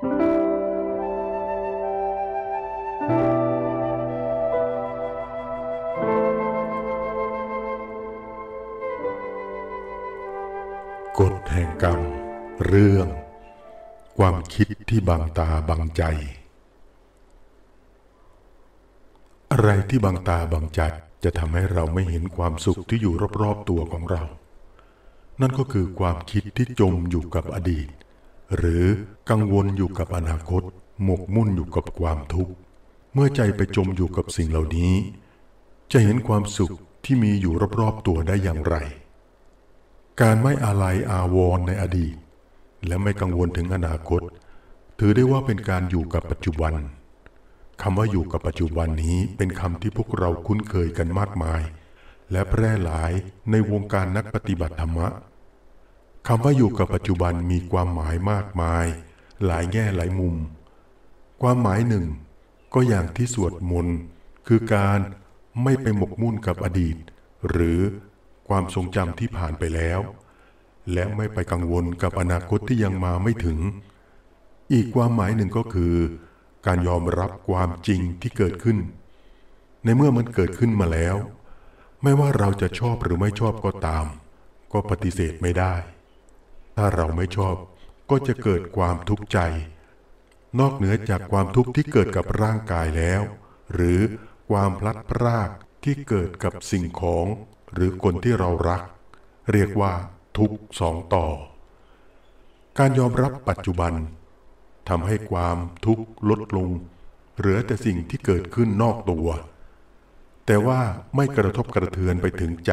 กฎแห่งกรรม เรื่อง ความคิดที่บังตาบังใจ อะไรที่บังตาบังใจจะทำให้เราไม่เห็นความสุขที่อยู่รอบๆ ตัวของเรา นั่นก็คือความคิดที่จมอยู่กับอดีตหรือกังวลอยู่กับอนาคต หมกมุ่นอยู่กับความทุกข์ เมื่อใจไปจมอยู่กับสิ่งเหล่านี้ จะเห็นความสุขที่มีอยู่รอบๆตัวได้อย่างไร การไม่อาลัยอาวรณ์ในอดีต และไม่กังวลถึงอนาคต ถือได้ว่าเป็นการอยู่กับปัจจุบันคำว่าอยู่กับปัจจุบันนี้ เป็นคำที่พวกเราคุ้นเคยกันมากมาย และแพร่หลายในวงการนักปฏิบัติธรรมะคำว่าอยู่กับปัจจุบันมีความหมายมากมายหลายแง่หลายมุม ความหมายหนึ่งก็อย่างที่สวดมนต์คือการไม่ไปหมกมุ่นกับอดีต หรือความทรงจำที่ผ่านไปแล้ว และไม่ไปกังวลกับอนาคตที่ยังมาไม่ถึง อีกความหมายหนึ่งก็คือ การยอมรับความจริงที่เกิดขึ้น ในเมื่อมันเกิดขึ้นมาแล้ว ไม่ว่าเราจะชอบหรือไม่ชอบก็ตาม ก็ปฏิเสธไม่ได้ถ้าเราไม่ชอบก็จะเกิดความทุกข์ใจ นอกเหนือจากความทุกข์ที่เกิดกับร่างกายแล้ว หรือความพลัดพรากที่เกิดกับสิ่งของหรือคนที่เรารัก เรียกว่าทุกสองต่อ การยอมรับปัจจุบันทำให้ความทุกข์ลดลง เหลือแต่สิ่งที่เกิดขึ้นนอกตัว แต่ว่าไม่กระทบกระเทือนไปถึงใจ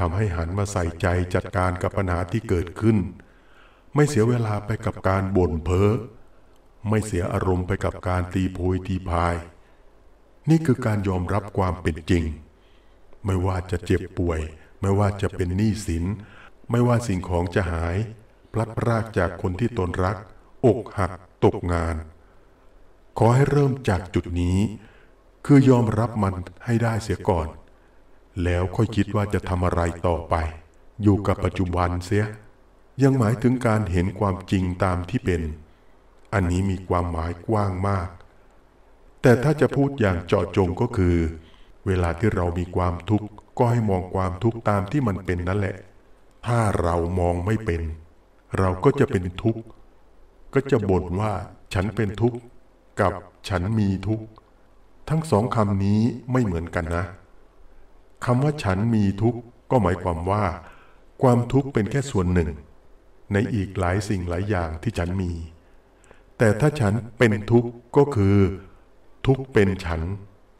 ทำให้หันมาใส่ใจจัดการกับปัญหาที่เกิดขึ้น ไม่เสียเวลาไปกับการบ่นเพ้อไม่เสียอารมณ์ไปกับการตีโพยตีพาย นี่คือการยอมรับความเป็นจริง ไม่ว่าจะเจ็บป่วย ไม่ว่าจะเป็นหนี้สิน ไม่ว่าสิ่งของจะหายพลัดพรากจากคนที่ตนรัก อกหักตกงาน ขอให้เริ่มจากจุดนี้ คือยอมรับมันให้ได้เสียก่อนแล้วค่อยคิดว่าจะทำอะไรต่อไป อยู่กับปัจจุบันเสีย ยังหมายถึงการเห็นความจริงตามที่เป็น อันนี้มีความหมายกว้างมาก แต่ถ้าจะพูดอย่างเจาะจงก็คือ เวลาที่เรามีความทุกข์ ก็ให้มองความทุกข์ตามที่มันเป็นนั่นแหละ ถ้าเรามองไม่เป็น เราก็จะเป็นทุกข์ ก็จะบ่นว่า ฉันเป็นทุกข์ กับฉันมีทุกข์ทั้งสองคำนี้ไม่เหมือนกันนะคำว่าฉันมีทุกข์ก็หมายความว่า ความทุกข์เป็นแค่ส่วนหนึ่ง ในอีกหลายสิ่งหลายอย่างที่ฉันมี แต่ถ้าฉันเป็นทุกข์ก็คือ ทุกข์เป็นฉัน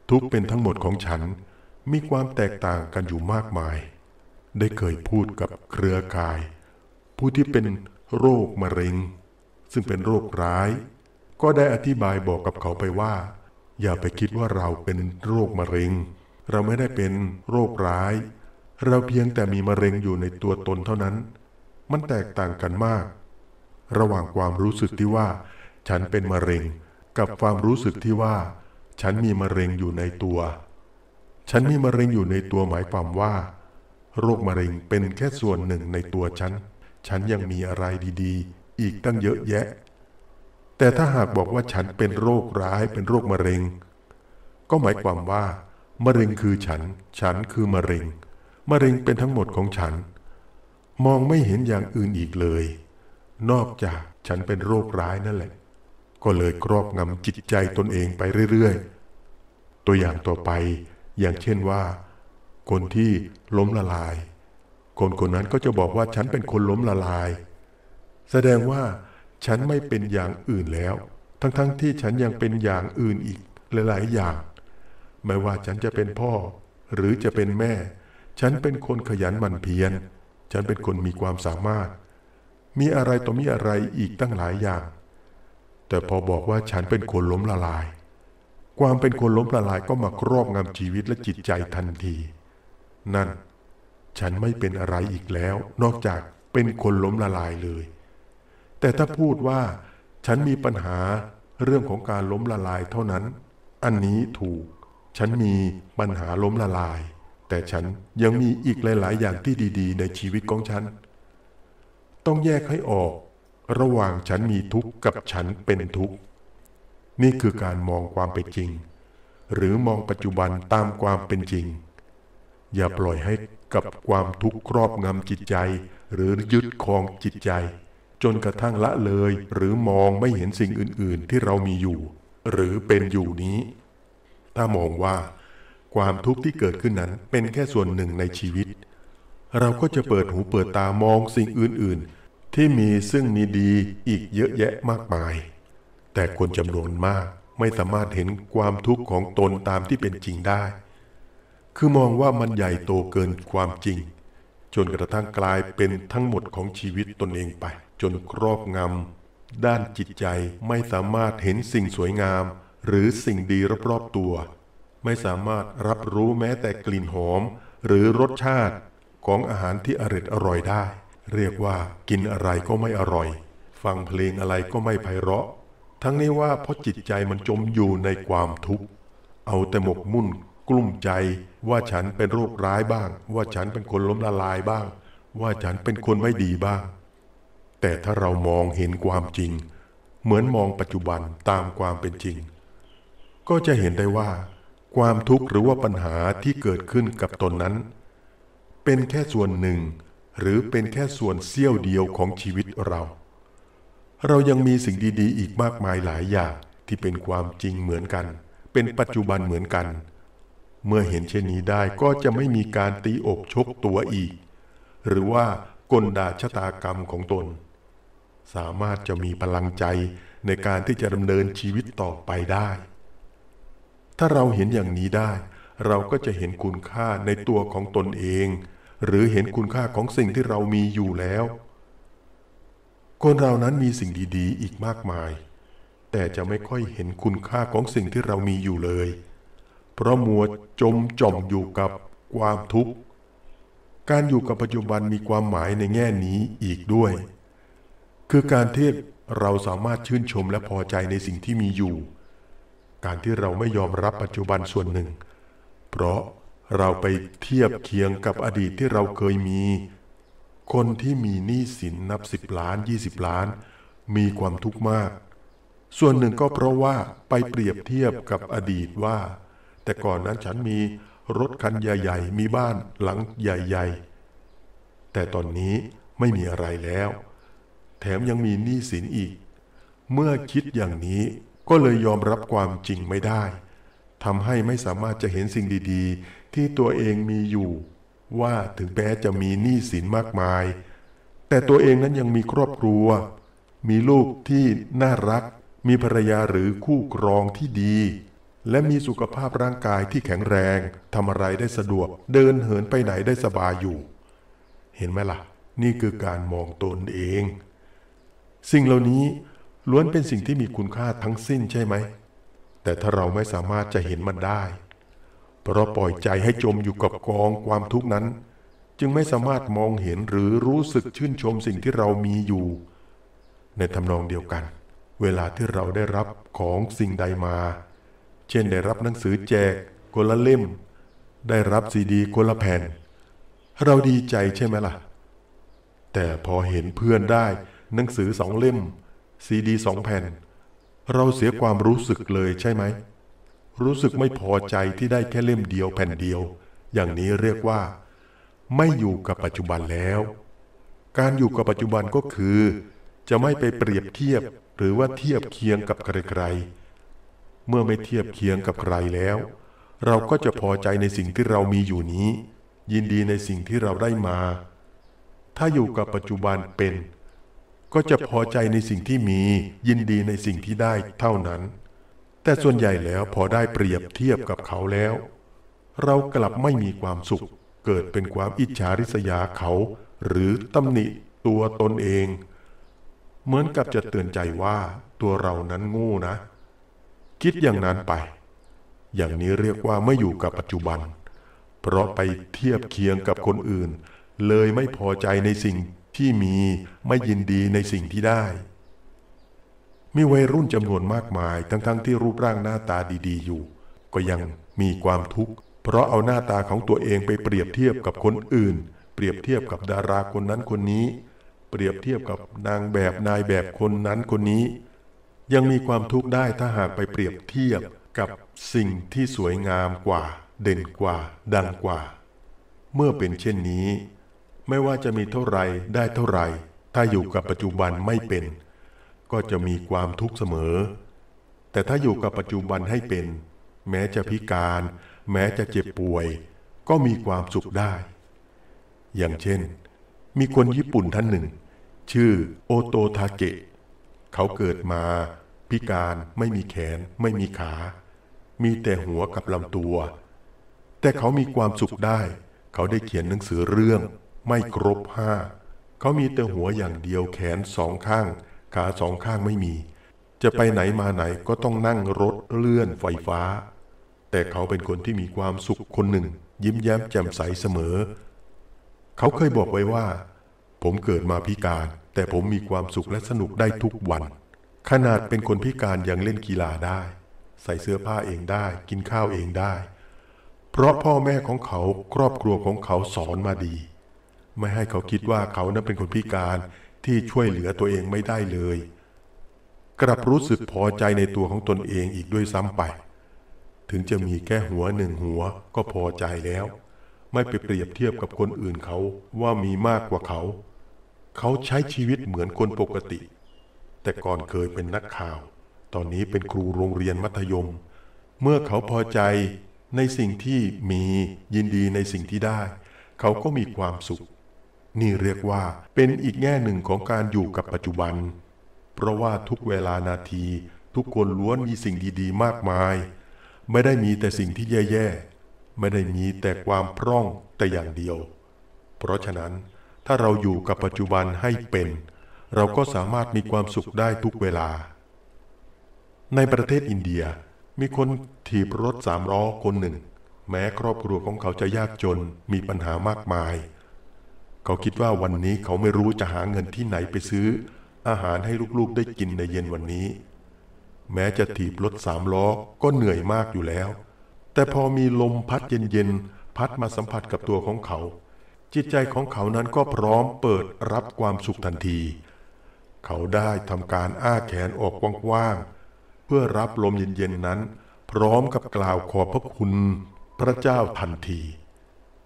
ทุกข์เป็นทั้งหมดของฉัน มีความแตกต่างกันอยู่มากมาย ได้เคยพูดกับเครือข่ายผู้ที่เป็นโรคมะเร็ง ซึ่งเป็นโรคร้าย ก็ได้อธิบายบอกกับเขาไปว่า อย่าไปคิดว่าเราเป็นโรคมะเร็งเราไม่ได้เป็นโรคร้าย เราเพียงแต่มีมะเร็งอยู่ในตัวตนเท่านั้น มันแตกต่างกันมาก ระหว่างความรู้สึกที่ว่า ฉันเป็นมะเร็งกับความรู้สึกที่ว่า ฉันมีมะเร็งอยู่ในตัว ฉันมีมะเร็งอยู่ในตัวหมายความว่า โรคมะเร็งเป็นแค่ส่วนหนึ่งในตัวฉัน ฉันยังมีอะไรดีๆ อีกตั้งเยอะแยะ แต่ถ้าหากบอกว่าฉันเป็นโรคร้ายเป็นโรคมะเร็ง ก็หมายความว่ามะเร็งคือฉัน ฉันคือมะเร็ง มะเร็งเป็นทั้งหมดของฉัน มองไม่เห็นอย่างอื่นอีกเลย นอกจากฉันเป็นโรคร้ายนั่นแหละ ก็เลยครอบงำจิตใจตนเองไปเรื่อยๆ ตัวอย่างต่อไป อย่างเช่นว่า คนที่ล้มละลาย คนคนนั้นก็จะบอกว่าฉันเป็นคนล้มละลาย แสดงว่าฉันไม่เป็นอย่างอื่นแล้ว ทั้งๆทที่ฉันยังเป็นอย่างอื่นอีกหลาย ๆอย่างไม่ว่าฉันจะเป็นพ่อ หรือจะเป็นแม่ ฉันเป็นคนขยันหมั่นเพียร ฉันเป็นคนมีความสามารถ มีอะไรต่อมีอะไรอีกตั้งหลายอย่าง แต่พอบอกว่าฉันเป็นคนล้มละลาย ความเป็นคนล้มละลายก็มา ครอบงำชีวิตและจิตใจทันที นั่น ฉันไม่เป็นอะไรอีกแล้ว นอกจากเป็นคนล้มละลายเลย แต่ถ้าพูดว่า ฉันมีปัญหาเรื่องของการล้มละลายเท่านั้น อันนี้ถูกฉันมีปัญหาล้มละลาย แต่ฉันยังมีอีกหลายๆ อย่างที่ดี ๆ ในชีวิตของฉัน ต้องแยกให้ออก ระหว่างฉันมีทุกข์กับฉันเป็นทุกข์ นี่คือการมองความเป็นจริง หรือมองปัจจุบันตามความเป็นจริง อย่าปล่อยให้กับความทุกข์ครอบงำจิตใจ หรือยึดครองจิตใจ จนกระทั่งละเลยหรือมองไม่เห็นสิ่งอื่น ๆ ที่เรามีอยู่ หรือเป็นอยู่นี้ถ้ามองว่าความทุกข์ที่เกิดขึ้นนั้นเป็นแค่ส่วนหนึ่งในชีวิต เราก็จะเปิดหูเปิดตามองสิ่งอื่น ๆ ที่มีซึ่งมีดีอีกเยอะแยะมากมาย แต่คนจำนวนมากไม่สามารถเห็นความทุกข์ของตนตามที่เป็นจริงได้ คือมองว่ามันใหญ่โตเกินความจริง จนกระทั่งกลายเป็นทั้งหมดของชีวิตตนเองไป จนครอบงำด้านจิตใจไม่สามารถเห็นสิ่งสวยงามหรือสิ่งดีรอบๆตัว ไม่สามารถรับรู้แม้แต่กลิ่นหอม หรือรสชาติของอาหารที่อริดอร่อยได้ เรียกว่ากินอะไรก็ไม่อร่อย ฟังเพลงอะไรก็ไม่ไพเราะทั้งนี้ว่าเพราะจิตใจมันจมอยู่ในความทุกข์ เอาแต่หมกมุ่นกลุ้มใจว่าฉันเป็นโรคร้ายบ้าง ว่าฉันเป็นคนล้มละลายบ้าง ว่าฉันเป็นคนไม่ดีบ้างแต่ถ้าเรามองเห็นความจริง เหมือนมองปัจจุบันตามความเป็นจริงก็จะเห็นได้ว่า ความทุกข์หรือว่าปัญหาที่เกิดขึ้นกับตนนั้น เป็นแค่ส่วนหนึ่ง หรือเป็นแค่ส่วนเสี้ยวเดียวของชีวิตเรา เรายังมีสิ่งดีๆ อีกมากมายหลายอย่างที่เป็นความจริงเหมือนกัน เป็นปัจจุบันเหมือนกัน เมื่อเห็นเช่นนี้ได้ก็จะไม่มีการตีอกชกตัวอีก หรือว่ากลดาชะตากรรมของตน สามารถจะมีพลังใจในการที่จะดำเนินชีวิตต่อไปได้ถ้าเราเห็นอย่างนี้ได้ เราก็จะเห็นคุณค่าในตัวของตนเอง หรือเห็นคุณค่าของสิ่งที่เรามีอยู่แล้ว คนเรานั้นมีสิ่งดีๆ อีกมากมาย แต่จะไม่ค่อยเห็นคุณค่าของสิ่งที่เรามีอยู่เลย เพราะมัวจมจ่อมอยู่กับความทุกข์ การอยู่กับปัจจุบันมีความหมายในแง่นี้อีกด้วย คือการที่เราสามารถชื่นชมและพอใจในสิ่งที่มีอยู่การที่เราไม่ยอมรับปัจจุบันส่วนหนึ่ง เพราะเราไปเทียบเคียงกับอดีตที่เราเคยมี คนที่มีหนี้สินนับสิบล้าน20 ล้าน มีความทุกข์มาก ส่วนหนึ่งก็เพราะว่าไปเปรียบเทียบกับอดีตว่า แต่ก่อนนั้นฉันมีรถคันใหญ่ ๆ มีบ้านหลังใหญ่ ๆ แต่ตอนนี้ไม่มีอะไรแล้ว แถมยังมีหนี้สินอีก เมื่อคิดอย่างนี้ก็เลยยอมรับความจริงไม่ได้ทำให้ไม่สามารถจะเห็นสิ่งดี ๆ ที่ตัวเองมีอยู่ ว่าถึงแม้จะมีหนี้สินมากมาย แต่ตัวเองนั้นยังมีครอบครัว มีลูกที่น่ารัก มีภรรยาหรือคู่ครองที่ดี และมีสุขภาพร่างกายที่แข็งแรงทำอะไรได้สะดวก เดินเหินไปไหนได้สบายอยู่ เห็นไหมละ่ะ นี่คือการมองตนเอง สิ่งเหล่านี้ล้วนเป็นสิ่งที่มีคุณค่าทั้งสิ้นใช่ไหม แต่ถ้าเราไม่สามารถจะเห็นมันได้ เพราะปล่อยใจให้จมอยู่กับกองความทุกข์นั้น จึงไม่สามารถมองเห็นหรือรู้สึกชื่นชมสิ่งที่เรามีอยู่ ในทำนองเดียวกัน เวลาที่เราได้รับของสิ่งใดมา เช่นได้รับหนังสือแจกคนละเล่ม ได้รับซีดีคนละแผ่น เราดีใจใช่ไหมล่ะ แต่พอเห็นเพื่อนได้หนังสือสองเล่มซีดีสองแผ่น เราเสียความรู้สึกเลยใช่ไหมรู้สึกไม่พอใจที่ได้แค่เล่มเดียวแผ่นเดียว อย่างนี้เรียกว่า ไม่อยู่กับปัจจุบันแล้ว การอยู่กับปัจจุบันก็คือ จะไม่ไปเปรียบเทียบหรือว่าเทียบเคียงกับใครๆเมื่อไม่เทียบเคียงกับใครแล้ว เราก็จะพอใจในสิ่งที่เรามีอยู่นี้ ยินดีในสิ่งที่เราได้มา ถ้าอยู่กับปัจจุบันเป็นก็จะพอใจในสิ่งที่มียินดีในสิ่งที่ได้เท่านั้น แต่ส่วนใหญ่แล้วพอได้เปรียบเทียบกับเขาแล้ว เรากลับไม่มีความสุข เกิดเป็นความอิจฉาริษยาเขาหรือตำหนิตัวตนเอง เหมือนกับจะเตือนใจว่าตัวเรานั้นงูนะ คิดอย่างนั้นไป อย่างนี้เรียกว่าไม่อยู่กับปัจจุบัน เพราะไปเทียบเคียงกับคนอื่น เลยไม่พอใจในสิ่งที่มีไม่ยินดีในสิ่งที่ได้ มีวัยรุ่นจำนวนมากมาย ทั้งๆทที่รูปร่างหน้าตาดีๆอยู่ ก็ยังมีความทุกข์เพราะเอาหน้าตาของตัวเองไปเปรียบเทียบกับคนอื่น เปรียบเทียบกับดาราคนนั้นคนนี้ เปรียบเทียบกับนางแบบนายแบบคนนั้นคนนี้ ยังมีความทุกข์ได้ถ้าหากไปเปรียบเทียบกับสิ่งที่สวยงามกว่า เด่นกว่าดังกว่า เมื่อเป็นเช่นนี้ไม่ว่าจะมีเท่าไรได้เท่าไร ถ้าอยู่กับปัจจุบันไม่เป็น ก็จะมีความทุกข์เสมอ แต่ถ้าอยู่กับปัจจุบันให้เป็น แม้จะพิการ แม้จะเจ็บป่วย ก็มีความสุขได้ อย่างเช่น มีคนญี่ปุ่นท่านหนึ่ง ชื่อโอโตทาเกะเขาเกิดมาพิการไม่มีแขน ไม่มีขา มีแต่หัวกับลำตัว แต่เขามีความสุขได้ เขาได้เขียนหนังสือเรื่องไม่ครบห้า เขามีแต่หัวอย่างเดียวแขนสองข้าง ขาสองข้างไม่มี จะไปไหนมาไหนก็ต้องนั่งรถ เลื่อน ไฟฟ้า แต่เขาเป็นคนที่มีความสุขคนหนึ่ง ยิ้มแย้มแจ่มใสเสมอ เขาเคยบอกไว้ว่าผมเกิดมาพิการ แต่ผมมีความสุขและสนุกได้ทุกวัน ขนาดเป็นคนพิการยังเล่นกีฬาได้ ใส่เสื้อผ้าเองได้ กินข้าวเองได้ เพราะพ่อแม่ของเขาครอบครัวของเขาสอนมาดีไม่ให้เขาคิดว่าเขานั้นเป็นคนพิการที่ช่วยเหลือตัวเองไม่ได้เลย กลับรู้สึกพอใจในตัวของตนเองอีกด้วยซ้ำไป ถึงจะมีแค่หัวหนึ่งหัวก็พอใจแล้ว ไม่ไปเปรียบเทียบกับคนอื่นเขาว่ามีมากกว่าเขา เขาใช้ชีวิตเหมือนคนปกติ แต่ก่อนเคยเป็นนักข่าว ตอนนี้เป็นครูโรงเรียนมัธยม เมื่อเขาพอใจในสิ่งที่มียินดีในสิ่งที่ได้ เขาก็มีความสุขนี่เรียกว่าเป็นอีกแง่หนึ่งของการอยู่กับปัจจุบัน เพราะว่าทุกเวลานาที ทุกคนล้วนมีสิ่งดีๆมากมาย ไม่ได้มีแต่สิ่งที่แย่ๆไม่ได้มีแต่ความพร่องแต่อย่างเดียว เพราะฉะนั้นถ้าเราอยู่กับปัจจุบันให้เป็น เราก็สามารถมีความสุขได้ทุกเวลา ในประเทศอินเดียมีคนถีบรถสามล้อคนหนึ่ง แม้ครอบครัวของเขาจะยากจนมีปัญหามากมายเขาคิดว่าวันนี้เขาไม่รู้จะหาเงินที่ไหนไปซื้ออาหารให้ลูกๆได้กินในเย็นวันนี้ แม้จะถีบรถสามล้อ ก็เหนื่อยมากอยู่แล้ว แต่พอมีลมพัดเย็นๆ พัดมาสัมผัสกับตัวของเขา จิตใจของเขานั้นก็พร้อมเปิดรับความสุขทันที เขาได้ทำการอ้าแขนออกกว้างๆ เพื่อรับลมเย็นๆ นั้นพร้อมกับกล่าวขอบพระคุณพระเจ้าทันที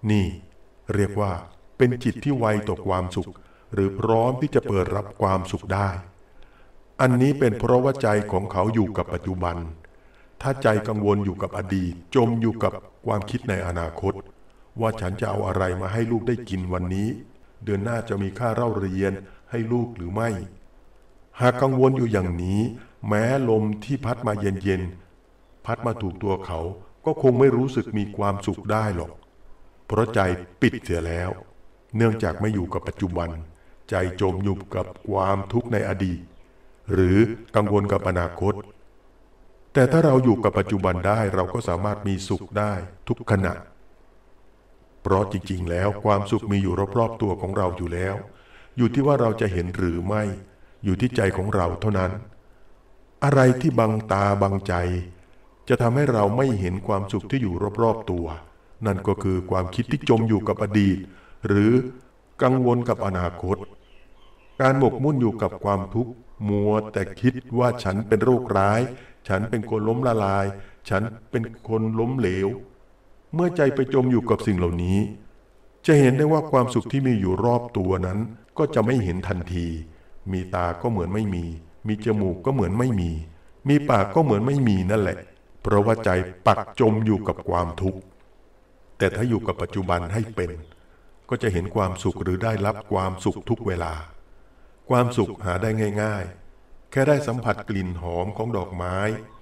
นี่ เรียกว่าเป็นจิตที่ไวต่อความสุข หรือพร้อมที่จะเปิดรับความสุขได้ อันนี้เป็นเพราะว่าใจของเขาอยู่กับปัจจุบัน ถ้าใจกังวลอยู่กับอดีตจมอยู่กับความคิดในอนาคต ว่าฉันจะเอาอะไรมาให้ลูกได้กินวันนี้ เดือนหน้าจะมีค่าเล่าเรียนให้ลูกหรือไม่ หากกังวลอยู่อย่างนี้ แม้ลมที่พัดมาเย็นๆพัดมาถูกตัวเขาก็คงไม่รู้สึกมีความสุขได้หรอก เพราะใจปิดเสียแล้วเนื่องจากไม่อยู่กับปัจจุบัน ใจจมอยู่กับความทุกข์ในอดีต หรือกังวลกับอนาคต แต่ถ้าเราอยู่กับปัจจุบันได้เราก็สามารถมีสุขได้ทุกขณะ เพราะจริงๆแล้วความสุขมีอยู่รอบๆ ตัวของเราอยู่แล้ว อยู่ที่ว่าเราจะเห็นหรือไม่อยู่ที่ใจของเราเท่านั้น อะไรที่บังตาบังใจจะทำให้เราไม่เห็นความสุขที่อยู่รอบๆตัว นั่นก็คือความคิดที่จมอยู่กับอดีตหรือกังวลกับอนาคต การหมกมุ่นอยู่กับความทุกข์มัวแต่คิดว่าฉันเป็นโรคร้าย ฉันเป็นคนล้มละลาย ฉันเป็นคนล้มเหลว เมื่อใจไปจมอยู่กับสิ่งเหล่านี้ จะเห็นได้ว่าความสุขที่มีอยู่รอบตัวนั้น ก็จะไม่เห็นทันที มีตาก็เหมือนไม่มี มีจมูกก็เหมือนไม่มี มีปากก็เหมือนไม่มีนั่นแหละ เพราะว่าใจปักจมอยู่กับความทุกข์ แต่ถ้าอยู่กับปัจจุบันให้เป็นก็จะเห็นความสุขหรือได้รับความสุขทุกเวลา ความสุขหาได้ง่าย ๆ แค่ได้สัมผัสกลิ่นหอมของดอกไม้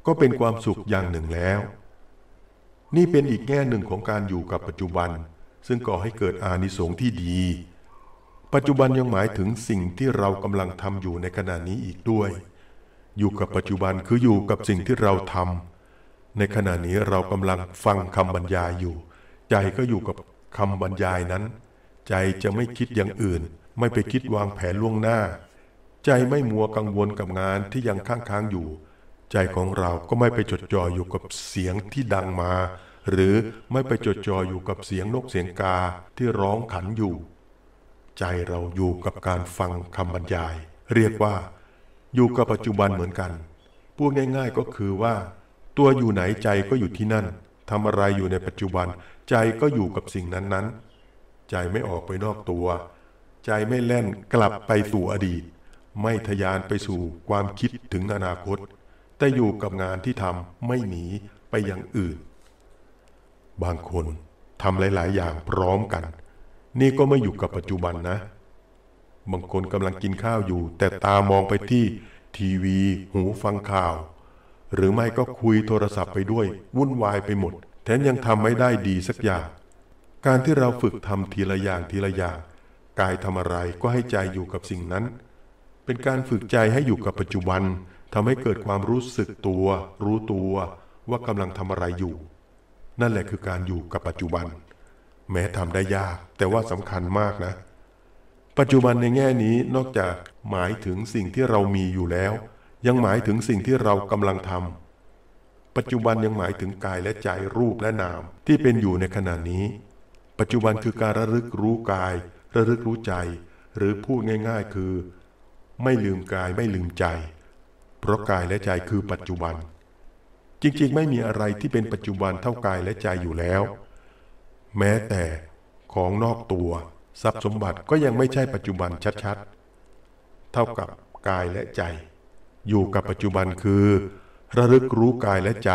ก็เป็นความสุขอย่างหนึ่งแล้ว นี่เป็นอีกแง่หนึ่งของการอยู่กับปัจจุบัน ซึ่งก่อให้เกิดอานิสงส์ที่ดี ปัจจุบันยังหมายถึงสิ่งที่เรากำลังทำอยู่ในขณะนี้อีกด้วย อยู่กับปัจจุบันคืออยู่กับสิ่งที่เราทำในขณะนี้เรากำลังฟังคำบรรยายอยู่ ใจก็อยู่กับคำบรรยายนั้นใจจะไม่คิดอย่างอื่น ไม่ไปคิดวางแผนล่วงหน้า ใจไม่มัวกังวลกับงานที่ยังค้างค้างอยู่ ใจของเราก็ไม่ไปจดจ่ออยู่กับเสียงที่ดังมา หรือไม่ไปจดจ่ออยู่กับเสียงนกเสียงกาที่ร้องขันอยู่ ใจเราอยู่กับการฟังคำบรรยาย เรียกว่า อยู่กับปัจจุบันเหมือนกันพูดง่าย ๆก็คือว่า ตัวอยู่ไหนใจก็อยู่ที่นั่นทำอะไรอยู่ในปัจจุบัน ใจก็อยู่กับสิ่งนั้นๆใจไม่ออกไปนอกตัว ใจไม่แล่นกลับไปสู่อดีต ไม่ทยานไปสู่ความคิดถึงอนาคต แต่อยู่กับงานที่ทำไม่หนีไปอย่างอื่น บางคนทำหลาย ๆ อย่างพร้อมกัน นี่ก็ไม่อยู่กับปัจจุบันนะ บางคนกำลังกินข้าวอยู่ แต่ตามองไปที่ทีวีหูฟังข่าว หรือไม่ก็คุยโทรศัพท์ไปด้วยวุ่นวายไปหมดแถมยังทำไม่ได้ดีสักอย่างการที่เราฝึกทำทีละอย่างทีละอย่าง กายทำอะไรก็ให้ใจอยู่กับสิ่งนั้น เป็นการฝึกใจให้อยู่กับปัจจุบันทำให้เกิดความรู้สึกตัวรู้ตัวว่ากำลังทำอะไรอยู่ นั่นแหละคือการอยู่กับปัจจุบัน แม้ทำได้ยากแต่ว่าสำคัญมากนะ ปัจจุบันในแง่นี้นอกจากหมายถึงสิ่งที่เรามีอยู่แล้ว ยังหมายถึงสิ่งที่เรากำลังทำปัจจุบันยังหมายถึงกายและใจรูปและนามที่เป็นอยู่ในขณะนี้ปัจจุบันคือการระลึกรู้กาย ระลึกรู้ใจ หรือพูดง่ายๆคือ ไม่ลืมกายไม่ลืมใจ เพราะกายและใจคือปัจจุบัน จริงๆไม่มีอะไรที่เป็นปัจจุบันเท่ากายและใจอยู่แล้ว แม้แต่ของนอกตัว ทรัพย์สมบัติก็ยังไม่ใช่ปัจจุบันชัดๆ เท่ากับกายและใจ อยู่กับปัจจุบันคือ ระลึกรู้กายและใจ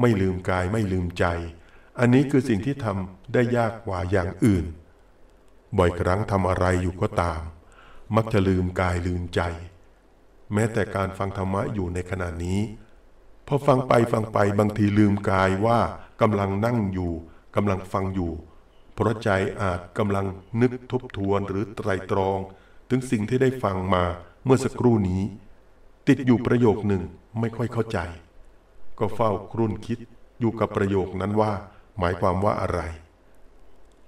ไม่ลืมกายไม่ลืมใจอันนี้คือสิ่งที่ทำได้ยากกว่าอย่างอื่น บ่อยครั้งทำอะไรอยู่ก็ตาม มักจะลืมกายลืมใจ แม้แต่การฟังธรรมะอยู่ในขณะนี้ พอฟังไปฟังไปบางทีลืมกายว่ากำลังนั่งอยู่กำลังฟังอยู่ เพราะใจอาจกำลังนึกทบทวนหรือไตรตรอง ถึงสิ่งที่ได้ฟังมาเมื่อสักครู่นี้ ติดอยู่ประโยคหนึ่งไม่ค่อยเข้าใจ ก็เฝ้าครุ่นคิดอยู่กับประโยคนั้นว่าหมายความว่าอะไร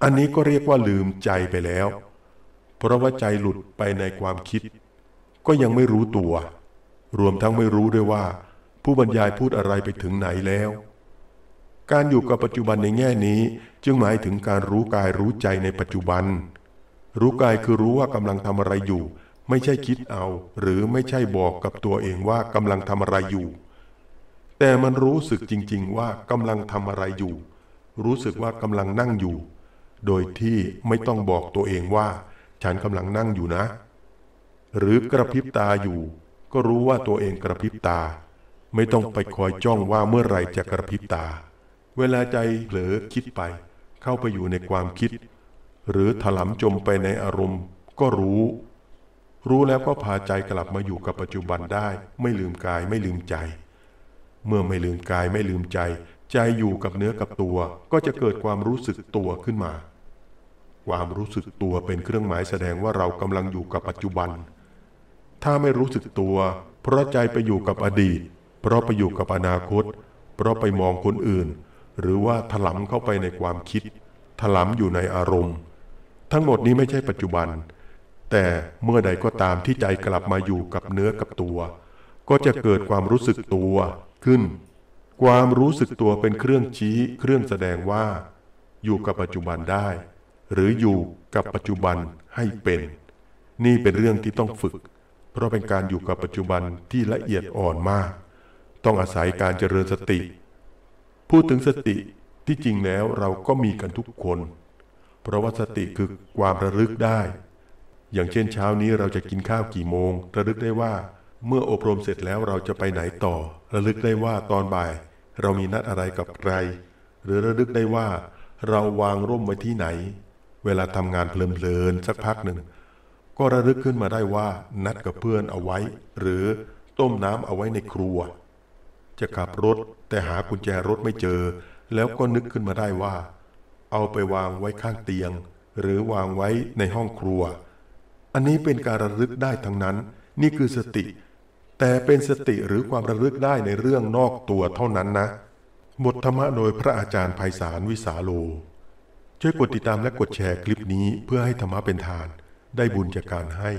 อันนี้ก็เรียกว่าลืมใจไปแล้ว เพราะว่าใจหลุดไปในความคิด ก็ยังไม่รู้ตัว รวมทั้งไม่รู้ด้วยว่า ผู้บรรยายพูดอะไรไปถึงไหนแล้ว การอยู่กับปัจจุบันในแง่นี้ จึงหมายถึงการรู้กายรู้ใจในปัจจุบัน รู้กายคือรู้ว่ากำลังทำอะไรอยู่ ไม่ใช่คิดเอา หรือไม่ใช่บอกกับตัวเองว่ากำลังทำอะไรอยู่ แต่มันรู้สึกจริง ๆ ว่ากำลังทำอะไรอยู่รู้สึกว่ากำลังนั่งอยู่ โดยที่ไม่ต้องบอกตัวเองว่า ฉันกำลังนั่งอยู่นะ หรือกระพริบตาอยู่ ก็รู้ว่าตัวเองกระพริบตา ไม่ต้องไปคอยจ้องว่าเมื่อไรจะกระพริบตา เวลาใจเผลอคิดไป เข้าไปอยู่ในความคิด หรือถลำจมไปในอารมณ์ ก็รู้ รู้แล้วก็พาใจกลับมาอยู่กับปัจจุบันได้ ไม่ลืมกายไม่ลืมใจ เมื่อไม่ลืมกายไม่ลืมใจใจอยู่กับเนื้อกับตัวก็จะเกิดความรู้สึกตัวขึ้นมา ความรู้สึกตัวเป็นเครื่องหมายแสดงว่าเรากำลังอยู่กับปัจจุบัน ถ้าไม่รู้สึกตัว เพราะใจไปอยู่กับอดีต เพราะไปอยู่กับอนาคต เพราะไปมองคนอื่น หรือว่าถลำเข้าไปในความคิด ถลำอยู่ในอารมณ์ ทั้งหมดนี้ไม่ใช่ปัจจุบัน แต่เมื่อใดก็ตามที่ใจกลับมาอยู่กับเนื้อกับตัว ก็จะเกิดความรู้สึกตัวขึ้นความรู้สึกตัวเป็นเครื่องชี้เครื่องแสดงว่า อยู่กับปัจจุบันได้ หรืออยู่กับปัจจุบันให้เป็น นี่เป็นเรื่องที่ต้องฝึก เพราะเป็นการอยู่กับปัจจุบันที่ละเอียดอ่อนมาก ต้องอาศัยการเจริญสติ พูดถึงสติที่จริงแล้วเราก็มีกันทุกคนเพราะว่าสติคือความระลึกได้ อย่างเช่นเช้านี้เราจะกินข้าวกี่โมงระลึกได้ว่าเมื่ออบรมเสร็จแล้วเราจะไปไหนต่อ ระลึกได้ว่าตอนบ่าย เรามีนัดอะไรกับใคร หรือระลึกได้ว่า เราวางร่มไว้ที่ไหน เวลาทำงานเพลินๆสักพักหนึ่งก็ระลึกขึ้นมาได้ว่า นัดกับเพื่อนเอาไว้ หรือต้มน้ำเอาไว้ในครัว จะขับรถแต่หากุญแจรถไม่เจอ แล้วก็นึกขึ้นมาได้ว่า เอาไปวางไว้ข้างเตียง หรือวางไว้ในห้องครัว อันนี้เป็นการระลึกได้ทั้งนั้นนี่คือสติแต่เป็นสติหรือความระลึกได้ในเรื่องนอกตัวเท่านั้นนะ บทธรรมะโดยพระอาจารย์ไพศาลวิสาโล ช่วยกดติดตามและกดแชร์คลิปนี้เพื่อให้ธรรมะเป็นทาน ได้บุญจากการให้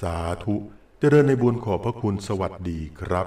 สาธุจเจริญในบุญขอบพระคุณสวัสดีครับ